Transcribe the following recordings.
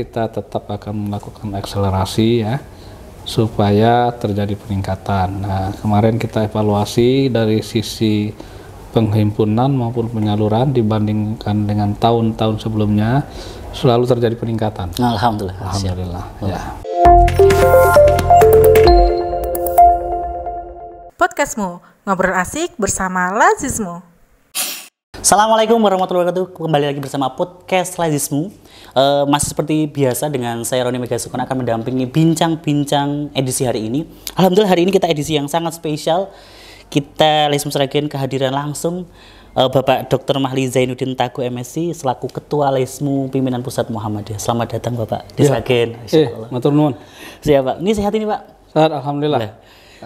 kita tetap akan melakukan akselerasi ya supaya terjadi peningkatan. Nah, kemarin kita evaluasi dari sisi penghimpunan maupun penyaluran dibandingkan dengan tahun-tahun sebelumnya selalu terjadi peningkatan. Alhamdulillah. Alhamdulillah. Ya. Podcastmu ngobrol asik bersama Lazismu. Assalamualaikum warahmatullahi wabarakatuh. Kembali lagi bersama podcast Lazismu uh, masih seperti biasa dengan saya Roni Megasukun akan mendampingi bincang-bincang edisi hari ini. Alhamdulillah hari ini kita edisi yang sangat spesial. Kita Lesmus seragian kehadiran langsung uh, Bapak Dr. Mahli Zainuddin Tagu MSc selaku Ketua Lesmu Pimpinan Pusat Muhammadiyah. Selamat datang Bapak di Seragen. Ya, eh, matur nuwun. Siap Pak. Ini sehat ini Pak? alhamdulillah.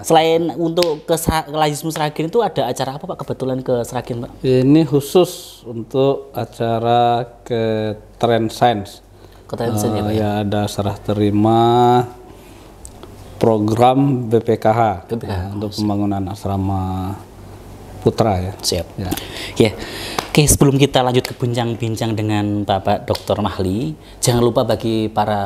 Selain untuk ke, Lajismu Seragin itu ada acara apa Pak kebetulan ke seragin Pak? Ini khusus untuk acara ke Trend Science. Ke Trend Science uh, ya Pak? Eh, ya? ya ada serah terima program BPKH, BPKH. Ya, untuk pembangunan asrama putra ya. Siap. Ya. Yeah. Oke, sebelum kita lanjut ke bincang-bincang dengan Bapak Dr. Mahli, jangan lupa bagi para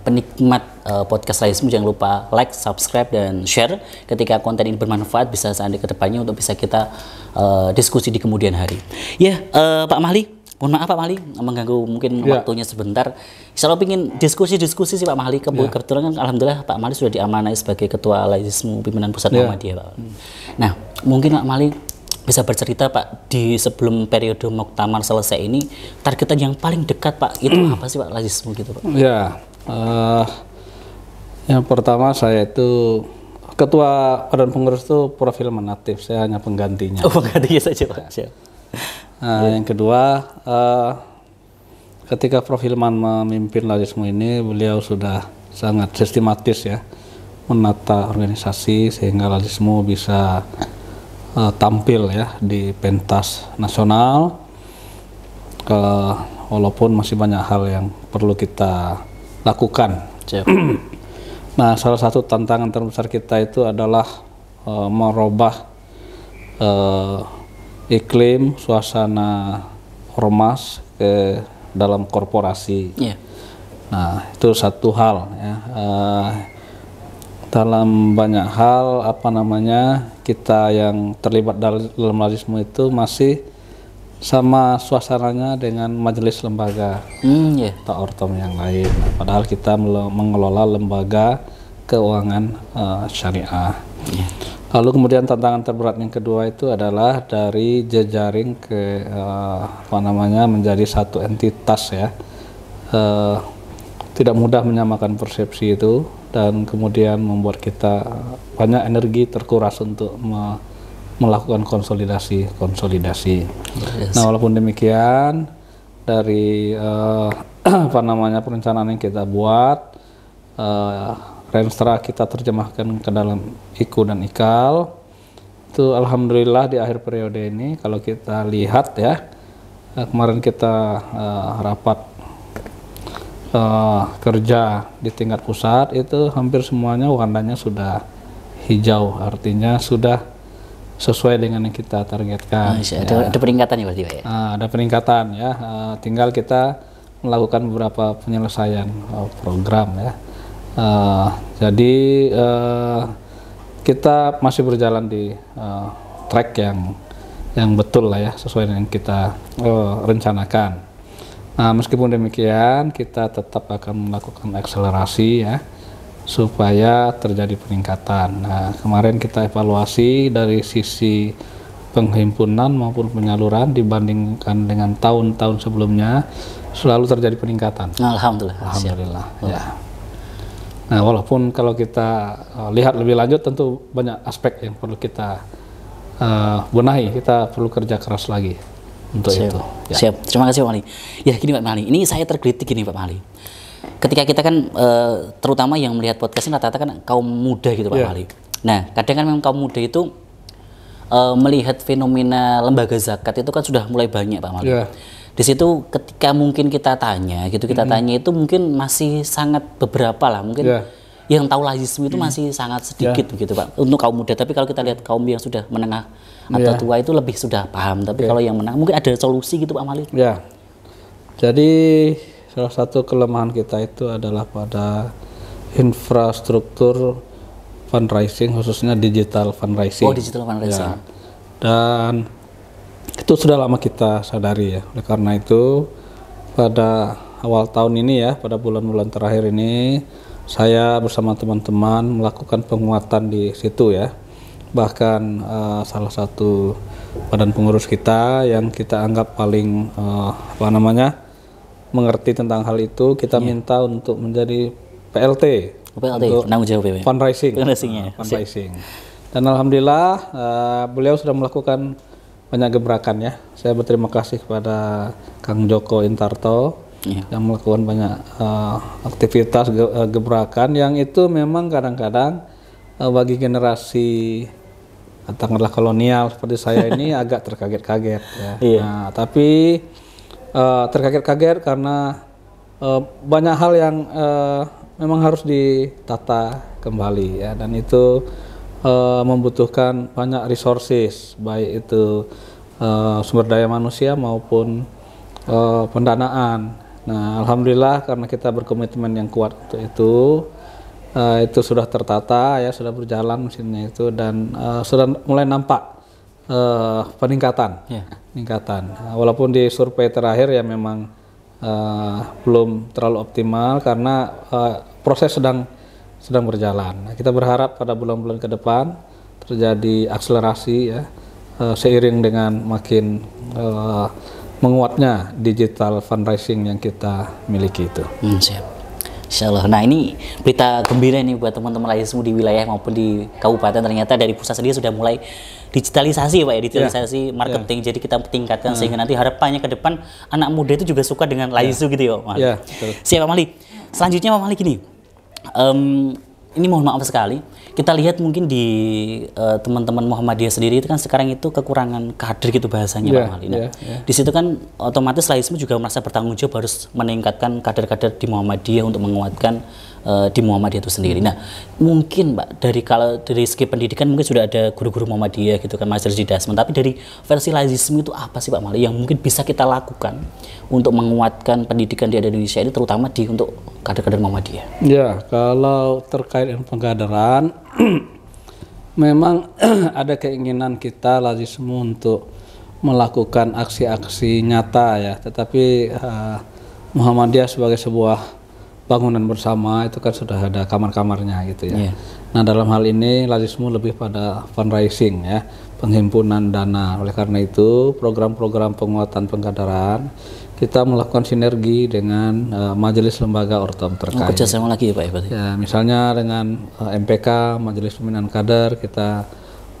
penikmat uh, podcast Laismu, jangan lupa like, subscribe, dan share. Ketika konten ini bermanfaat, bisa seandainya kedepannya untuk bisa kita uh, diskusi di kemudian hari. Ya, yeah, uh, Pak Mahli, mohon maaf Pak Mahli mengganggu mungkin yeah. waktunya sebentar. Selalu ingin diskusi-diskusi sih Pak Mahli. Ke yeah. Kebetulan kan alhamdulillah Pak Mahli sudah diamanai sebagai Ketua Laismu Pimpinan Pusat yeah. Muhammadiyah Pak. Nah, mungkin Pak Mahli bisa bercerita Pak di sebelum periode Muktamar selesai ini targetan yang paling dekat Pak itu hmm. apa sih Pak Lazis gitu Pak? Ya, uh, yang pertama saya itu ketua badan pengurus itu profil menatif, saya hanya penggantinya. Oh, penggantinya saja Pak. Nah, ya. yeah. Yang kedua, uh, ketika Profilman memimpin Lazismu ini, beliau sudah sangat sistematis ya menata organisasi sehingga Lazismu bisa uh, tampil ya di pentas nasional uh, walaupun masih banyak hal yang perlu kita lakukan nah salah satu tantangan terbesar kita itu adalah uh, merubah uh, iklim suasana ormas ke dalam korporasi yeah. nah itu satu hal ya uh, dalam banyak hal apa namanya kita yang terlibat dalam lazismu itu masih sama suasananya dengan majelis lembaga mm, yeah. atau ortom yang lain. Padahal kita mengelola lembaga keuangan uh, syariah. Yeah. Lalu kemudian tantangan terberat yang kedua itu adalah dari jejaring ke uh, apa namanya menjadi satu entitas ya. Uh, tidak mudah menyamakan persepsi itu dan kemudian membuat kita banyak energi terkuras untuk me melakukan konsolidasi konsolidasi. Yes. Nah walaupun demikian dari uh, apa namanya perencanaan yang kita buat uh, Renstra kita terjemahkan ke dalam IKU dan IKAL itu alhamdulillah di akhir periode ini kalau kita lihat ya eh, kemarin kita uh, rapat uh, kerja di tingkat pusat itu hampir semuanya warnanya sudah hijau artinya sudah sesuai dengan yang kita targetkan. Oh, ya. ada, ada peringkatan ya berarti ya? Uh, ada peringkatan ya. Uh, tinggal kita melakukan beberapa penyelesaian uh, program ya. Uh, jadi uh, kita masih berjalan di uh, track yang yang betul lah ya sesuai dengan kita uh, rencanakan. Nah, meskipun demikian, kita tetap akan melakukan akselerasi ya supaya terjadi peningkatan. Nah, kemarin kita evaluasi dari sisi penghimpunan maupun penyaluran dibandingkan dengan tahun-tahun sebelumnya selalu terjadi peningkatan. Alhamdulillah. Alhamdulillah. Ya. Nah, walaupun kalau kita uh, lihat lebih lanjut tentu banyak aspek yang perlu kita uh, benahi, kita perlu kerja keras lagi untuk Siap. itu. Ya. Siap. Terima kasih Pak Mali. Ya gini Pak Mali, ini saya terkritik gini Pak Mali. Ketika kita kan e, terutama yang melihat podcast ini rata-rata kan kaum muda gitu Pak yeah. Mali. Nah kadang kan memang kaum muda itu e, melihat fenomena lembaga zakat itu kan sudah mulai banyak Pak Mali. Yeah. Di situ ketika mungkin kita tanya gitu kita mm -hmm. tanya itu mungkin masih sangat beberapa lah mungkin. Yeah yang tahu lazim itu hmm. masih sangat sedikit yeah. begitu Pak untuk kaum muda tapi kalau kita lihat kaum yang sudah menengah atau yeah. tua itu lebih sudah paham tapi yeah. kalau yang menengah mungkin ada solusi gitu Pak Malik ya jadi salah satu kelemahan kita itu adalah pada infrastruktur fundraising khususnya digital fundraising oh digital fundraising ya. dan itu sudah lama kita sadari ya oleh karena itu pada awal tahun ini ya pada bulan-bulan terakhir ini saya bersama teman-teman melakukan penguatan di situ ya. Bahkan uh, salah satu badan pengurus kita yang kita anggap paling uh, apa namanya mengerti tentang hal itu, kita yeah. minta untuk menjadi PLT. PLT untuk penanggung jawab ya. ya? Fundraising. fundraisingnya Uh, ah, fundraising. Dan alhamdulillah uh, beliau sudah melakukan banyak gebrakan ya. Saya berterima kasih kepada Kang Joko Intarto yeah. yang melakukan banyak uh, aktivitas ge eh, gebrakan yang itu memang kadang-kadang uh, bagi generasi katakanlah kolonial seperti saya ini agak terkaget-kaget ya. Yeah. Nah, tapi uh, terkaget-kaget karena uh, banyak hal yang uh, memang harus ditata kembali ya dan itu uh, membutuhkan banyak resources baik itu uh, sumber daya manusia maupun uh, pendanaan Nah, alhamdulillah karena kita berkomitmen yang kuat untuk itu, uh, itu sudah tertata ya, sudah berjalan mesinnya itu dan uh, sudah mulai nampak uh, peningkatan, yeah. peningkatan. Uh, walaupun di survei terakhir ya memang uh, belum terlalu optimal karena uh, proses sedang sedang berjalan. Nah, kita berharap pada bulan-bulan ke depan terjadi akselerasi ya uh, seiring dengan makin uh, menguatnya digital fundraising yang kita miliki itu. Hmm, siap. Insya Allah. Nah ini berita gembira nih buat teman-teman lain semua di wilayah maupun di kabupaten ternyata dari pusat sendiri sudah mulai digitalisasi ya Pak ya, digitalisasi yeah. Ya. marketing. Yeah. Jadi kita tingkatkan yeah. Hmm. sehingga nanti harapannya ke depan anak muda itu juga suka dengan Laizu yeah. gitu ya Pak. Iya, yeah, Siap Pak Mali. Selanjutnya Pak Mali gini, um, ini mohon maaf sekali kita lihat mungkin di teman eh, teman-teman Muhammadiyah sendiri itu kan sekarang itu kekurangan kader gitu bahasanya yeah, Pak iya, Nah, yeah, yeah. di situ kan otomatis Laisme juga merasa bertanggung jawab harus meningkatkan kader-kader di Muhammadiyah untuk menguatkan Eh, di Muhammadiyah itu sendiri. Nah, mungkin Mbak dari kalau dari segi pendidikan mungkin sudah ada guru-guru Muhammadiyah gitu kan Master di Dasman, tapi dari versi Lazism itu apa sih Pak Mali yang mungkin bisa kita lakukan untuk menguatkan pendidikan di Indonesia ini terutama di untuk kader-kader Muhammadiyah? Ya, kalau terkait dengan pengkaderan memang ada keinginan kita lazismu untuk melakukan aksi-aksi nyata ya, tetapi uh, Muhammadiyah sebagai sebuah bangunan bersama itu kan sudah ada kamar-kamarnya gitu ya. Yeah. Nah dalam hal ini Lazismu lebih pada fundraising ya, penghimpunan dana. Oleh karena itu program-program penguatan pengkaderan kita melakukan sinergi dengan uh, majelis lembaga ortom oh, terkait. Oh, kerjasama lagi ya Pak ya, Ibu. Ya, misalnya dengan uh, eh, MPK, Majelis Pembinaan Kader, kita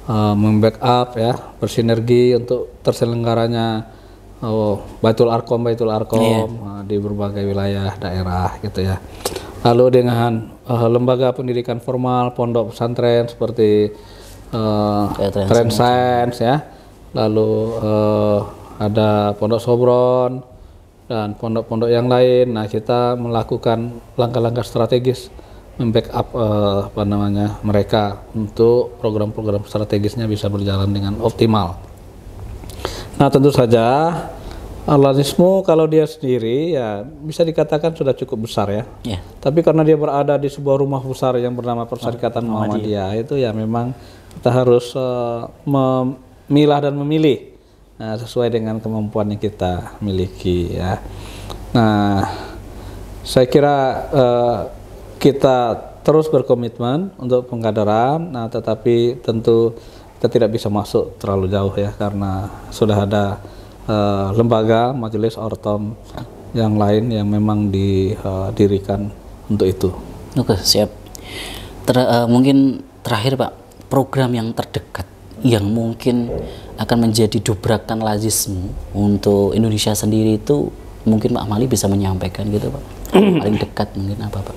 uh, membackup ya, bersinergi untuk terselenggaranya oh, Baitul Arkom Baitul Arkom yeah. Iya. di berbagai wilayah daerah gitu ya. Lalu dengan uh, lembaga pendidikan formal pondok pesantren seperti uh, eh, Trend, Science ya. Lalu uh, ada Pondok Sobron dan pondok-pondok yang lain. Nah, kita melakukan langkah-langkah strategis membackup uh, apa namanya mereka untuk program-program strategisnya bisa berjalan dengan optimal. Nah tentu saja Alanisme kalau dia sendiri ya bisa dikatakan sudah cukup besar ya. ya. Tapi karena dia berada di sebuah rumah besar yang bernama Perserikatan oh, Muhammadiyah itu ya memang kita harus uh, memilah dan memilih nah, sesuai dengan kemampuan yang kita miliki ya. Nah saya kira uh, kita terus berkomitmen untuk pengkaderan. Nah tetapi tentu kita tidak bisa masuk terlalu jauh ya karena sudah ada uh, lembaga majelis ortom yang lain yang memang didirikan eh, untuk itu. Oke siap. Ter, uh, mungkin terakhir pak program yang terdekat yang mungkin akan menjadi dobrakan lazismu untuk Indonesia sendiri itu mungkin Pak Mali bisa menyampaikan gitu Pak paling dekat mungkin apa Pak?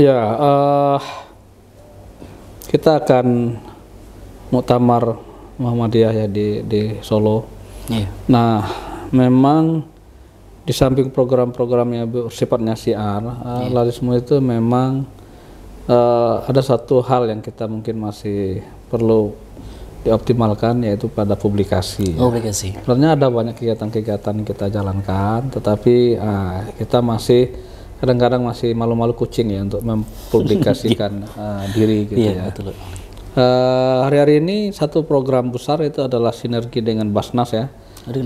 Ya uh, kita akan Muktamar Muhammadiyah ya di di Solo. Iya. Nah, memang di samping program-programnya sifatnya siar, eh, iya. uh, larismu itu memang uh, ada satu hal yang kita mungkin masih perlu dioptimalkan yaitu pada publikasi. Publikasi. Ya. Sebenarnya ada banyak kegiatan-kegiatan kita jalankan, tetapi uh, kita masih kadang-kadang masih malu-malu kucing ya untuk mempublikasikan uh, diri gitu iya, ya. Betul. Eh, hari-hari uh, ini satu program besar itu adalah sinergi dengan Basnas ya.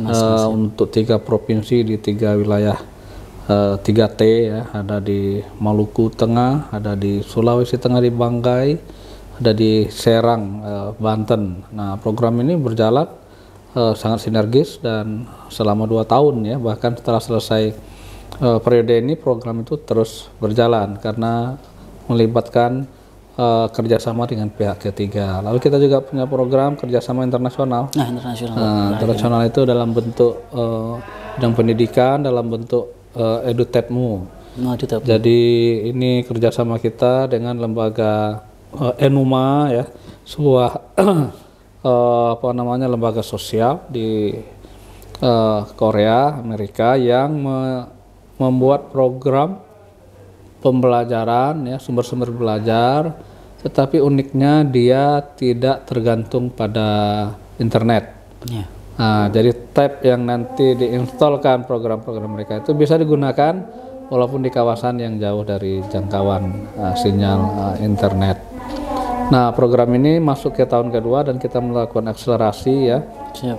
Mas, uh, eh, ya? untuk tiga provinsi di tiga wilayah uh, eh, 3T ya, ada di Maluku Tengah, ada di Sulawesi Tengah di Banggai, ada di Serang, uh, Banten. Nah, program ini berjalan uh, sangat sinergis dan selama dua tahun ya, bahkan setelah selesai uh, periode ini program itu terus berjalan karena melibatkan uh, kerjasama dengan pihak ketiga. Lalu kita juga punya program kerjasama internasional. Nah, internasional. Uh, internasional itu dalam bentuk uh, bidang pendidikan, dalam bentuk uh, edutepmu. Nah, Jadi ini kerjasama kita dengan lembaga uh, Enuma ya, sebuah uh, apa namanya lembaga sosial di uh, Korea, Amerika yang me membuat program pembelajaran ya sumber-sumber belajar tetapi uniknya dia tidak tergantung pada internet yeah. nah, jadi tab yang nanti diinstalkan program-program mereka itu bisa digunakan walaupun di kawasan yang jauh dari jangkauan uh, sinyal uh, internet nah program ini masuk ke tahun kedua dan kita melakukan akselerasi ya Siap.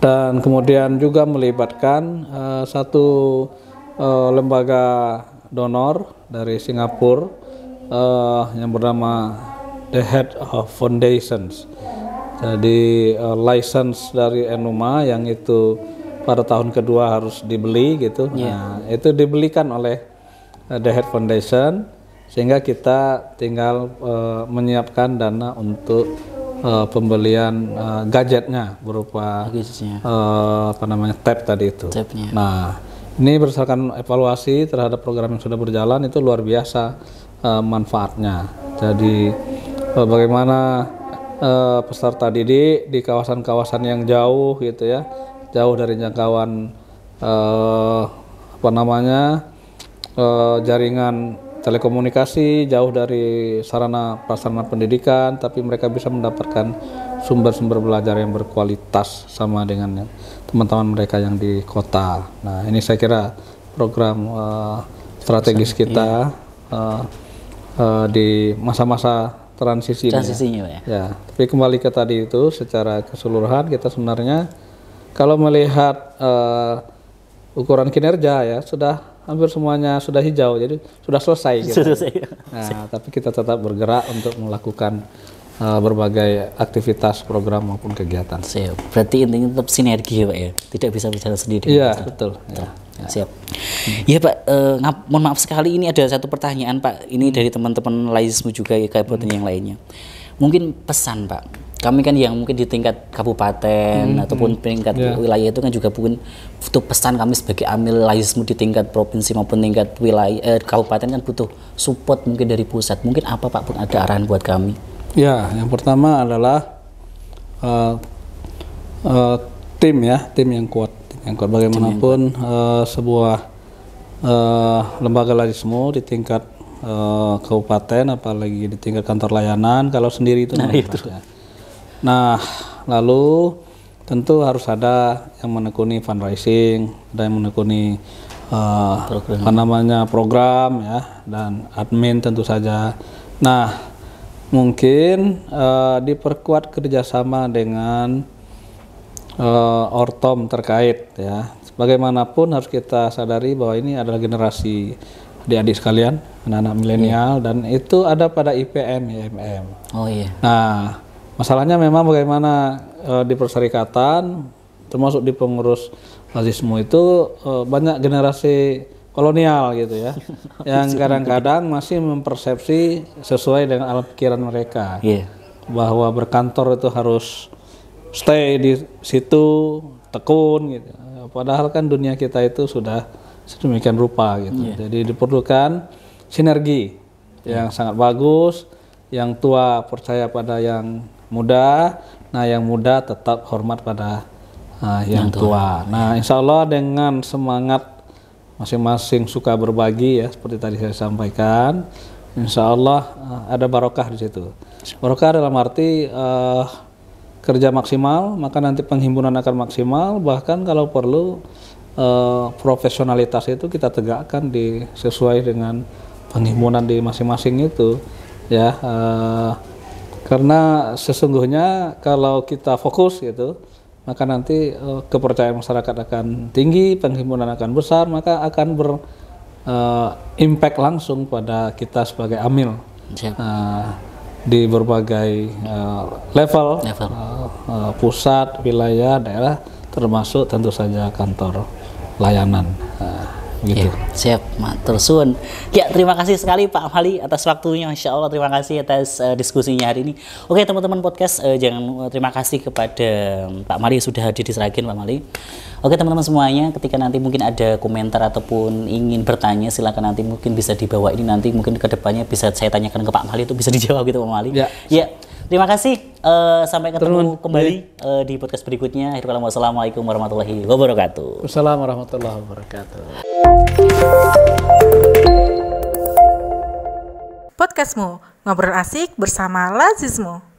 dan kemudian juga melibatkan uh, satu uh, lembaga donor dari Singapura uh, yang bernama The Head of Foundations. Jadi uh, license dari Enuma yang itu pada tahun kedua harus dibeli gitu. Yeah. Nah, itu dibelikan oleh uh, The Head Foundation sehingga kita tinggal uh, menyiapkan dana untuk uh, pembelian uh, gadgetnya berupa uh, apa namanya tab tadi itu. Tabnya. Nah, ini berdasarkan evaluasi terhadap program yang sudah berjalan itu luar biasa e, manfaatnya. Jadi eh, bagaimana e, peserta didik di kawasan-kawasan yang jauh gitu ya, jauh dari jangkauan e, apa namanya e, jaringan telekomunikasi, jauh dari sarana prasarana pendidikan, tapi mereka bisa mendapatkan sumber-sumber belajar yang berkualitas sama dengan teman-teman mereka yang di kota. Nah, ini saya kira program uh, strategis kita iya. uh, uh, di masa-masa transisi ya. transisinya ya. ya. Tapi kembali ke tadi itu secara keseluruhan kita sebenarnya kalau melihat uh, ukuran kinerja ya sudah hampir semuanya sudah hijau jadi sudah selesai gitu. Sudah selesai. Nah, tapi kita tetap bergerak untuk melakukan Eh, berbagai aktivitas program maupun kegiatan. Siap. Berarti intinya tetap sinergi ya Pak ya. Tidak bisa bicara sendiri. Iya, betul. Iya. betul. Ya. Siap. Ya Pak, eh, mohon maaf sekali ini ada satu pertanyaan Pak. Ini hmm. dari teman-teman Laismu juga ya kayak hmm. yang lainnya. Mungkin pesan Pak. Kami kan yang mungkin di tingkat kabupaten hmm, ataupun tingkat hmm. yeah. wilayah itu kan juga mungkin butuh pesan kami sebagai amil laismu di tingkat provinsi maupun tingkat wilayah eh, kabupaten kan butuh support mungkin dari pusat. Mungkin apa Pak pun ada arahan buat kami? Ya, yang pertama adalah uh, uh, tim ya, tim yang kuat, tim yang kuat. Bagaimanapun Uh, sebuah uh, lembaga lajismu di tingkat uh, kabupaten, apalagi di tingkat kantor layanan, kalau sendiri itu nah, itu. Ya. Nah, lalu tentu harus ada yang menekuni fundraising, ada yang menekuni uh, program. apa namanya program ya, dan admin tentu saja. Nah mungkin uh, diperkuat kerjasama dengan uh, ortom terkait ya. Bagaimanapun harus kita sadari bahwa ini adalah generasi adik-adik sekalian, anak-anak milenial yeah. dan itu ada pada IPM IMM. Oh iya. Yeah. Nah, masalahnya memang bagaimana uh, di perserikatan termasuk di pengurus Lazismu itu uh, banyak generasi kolonial gitu ya, yang kadang-kadang masih mempersepsi sesuai dengan alam pikiran mereka yeah. bahwa berkantor itu harus stay di situ tekun gitu. Padahal kan dunia kita itu sudah sedemikian rupa gitu. Yeah. Jadi diperlukan sinergi yeah. yang sangat bagus, yang tua percaya pada yang muda, nah yang muda tetap hormat pada uh, yang, yang tua. tua. Nah, insya Allah dengan semangat masing-masing suka berbagi ya seperti tadi saya sampaikan Insya Allah eh, ada barokah di situ. Barokah dalam arti uh, kerja maksimal, maka nanti penghimpunan akan maksimal. Bahkan kalau perlu uh, profesionalitas itu kita tegakkan di sesuai dengan penghimpunan di masing-masing itu, ya. Uh, karena sesungguhnya kalau kita fokus gitu, maka nanti uh, kepercayaan masyarakat akan tinggi, penghimpunan akan besar, maka akan ber uh, impact langsung pada kita sebagai amil Uh, di berbagai uh, level, level. Uh, uh, pusat, wilayah, daerah, termasuk tentu saja kantor layanan. Uh. Iya. gitu. Ya, siap, matur Ya, terima kasih sekali Pak Mali atas waktunya. Insya Allah terima kasih atas uh, diskusinya hari ini. Oke, teman-teman podcast uh, jangan uh, terima kasih kepada mm, Pak Mali sudah hadir di Seragin, Pak Mali. Oke, teman-teman semuanya, ketika nanti mungkin ada komentar ataupun ingin bertanya, silakan nanti mungkin bisa dibawa ini nanti mungkin kedepannya bisa saya tanyakan ke Pak Mali itu bisa dijawab gitu Pak Mali. Ya. ya. Terima kasih. Uh, sampai ketemu Terun. kembali uh, di podcast berikutnya. Assalamualaikum warahmatullahi wabarakatuh. Wassalamualaikum warahmatullahi wabarakatuh. Podcastmu, ngobrol asik bersama Lazismu.